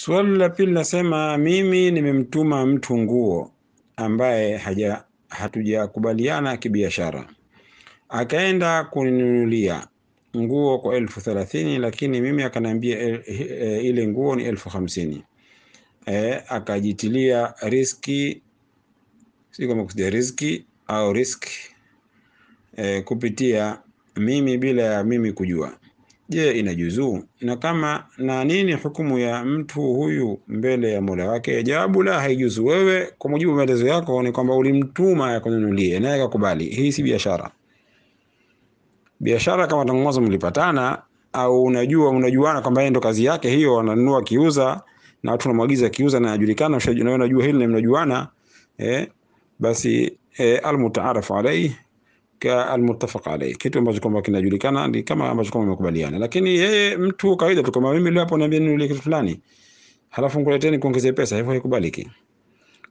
Swali la pili nasema, mimi nimemtuma mtu nguo ambaye haja hatujakubaliana kibiashara, akaenda kuninunulia nguo kwa elfu thelathini lakini mimi akaniambia e, e, ile nguo ni elfu hamsini e, akajitilia riski, si kama kusudia riski au risk e, kupitia mimi bila ya mimi kujua Je, inajuzuu? Na kama na nini hukumu ya mtu huyu mbele ya Mola wake? Jawabu la, haijuzu. Wewe kwa mujibu maelezo yako ni kwamba ulimtuma yakununulie, naye akakubali. Hii si biashara. Biashara kama tangu mwanzo mlipatana, au unajua unajuana kwamba yeye ndo kazi yake hiyo, ananunua akiuza, na watu wanamwagiza akiuza, na anajulikana, unajua hili na mnajuana, eh, basi eh, almutaarafu alaihi almuttafaq alayhi, kitu ambacho kwamba kinajulikana ni kama ambacho kwamba wamekubaliana. Lakini yeye mtu kawaida tu, kama mimi leo hapo niambia ninunulie kitu fulani, halafu nikuleteni kuongezea pesa, hivyo haikubaliki.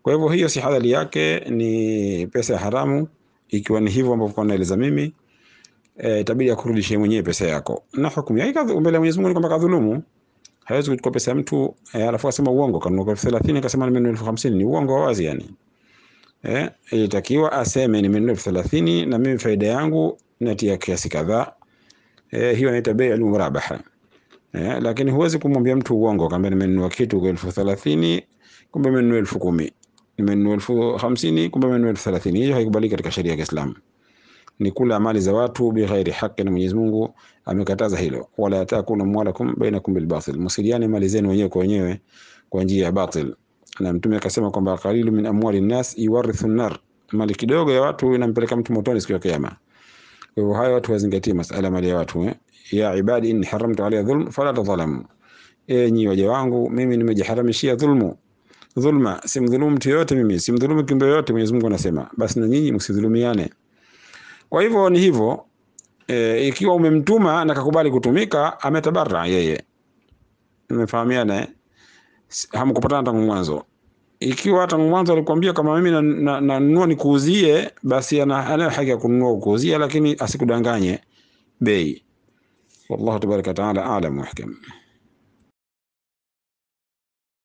Kwa hivyo hiyo si halali yake, ni pesa ya haramu. Ikiwa ni hivyo ambavyo naeleza mimi e, eh, tabidi akurudishie mwenyewe pesa yako, na hukumu yake mbele ya Mwenyezi Mungu ni kwamba kadhulumu. Hawezi kuchukua pesa ya mtu e, eh, alafu asema uongo, kanunua elfu thelathini akasema nimenunua elfu hamsini ni uongo wazi yani eh, ilitakiwa aseme nimenunua elfu thelathini na mimi faida yangu natia kiasi kadhaa. Eh, hiyo inaitwa bai'ul murabaha. Eh, lakini huwezi kumwambia mtu uongo kama nimenunua kitu kwa elfu thelathini kumbe nimenunua elfu kumi nimenunua elfu hamsini kumbe nimenunua elfu thelathini Hiyo haikubaliki katika sheria ya Kiislamu. Ni kula mali za watu bighairi haki, na Mwenyezi Mungu amekataza hilo. Wala takulu amwalakum bainakum bilbatil, msiliane mali zenu wenyewe kwa wenyewe kwa njia ya batil na mtume akasema kwamba qalilu min amwali nnas yuwarithu nar, mali kidogo ya watu inampeleka mtu motoni siku ya kiyama. Kwa hiyo hayo watu wazingatie masala mali ya watu eh? ya ibadi inni haramtu alayya dhulm fala tadhalamu, enyi waja wangu mimi nimejiharamishia dhulmu dhulma, simdhulumu mtu yote, mimi simdhulumu kiumbe yote. Mwenyezi Mungu anasema basi na nyinyi msidhulumiane. Kwa hivyo ni hivyo e, ikiwa umemtuma na kakubali kutumika, ametabara yeye, umefahamiana eh? hamkupatana tangu mwanzo. Ikiwa tangu mwanzo alikwambia kama mimi nanunua na, na, nikuuzie, basi anayo haki ya kununua kukuuzia, lakini asikudanganye bei. Wallahu tabaraka wataala alam wahkam.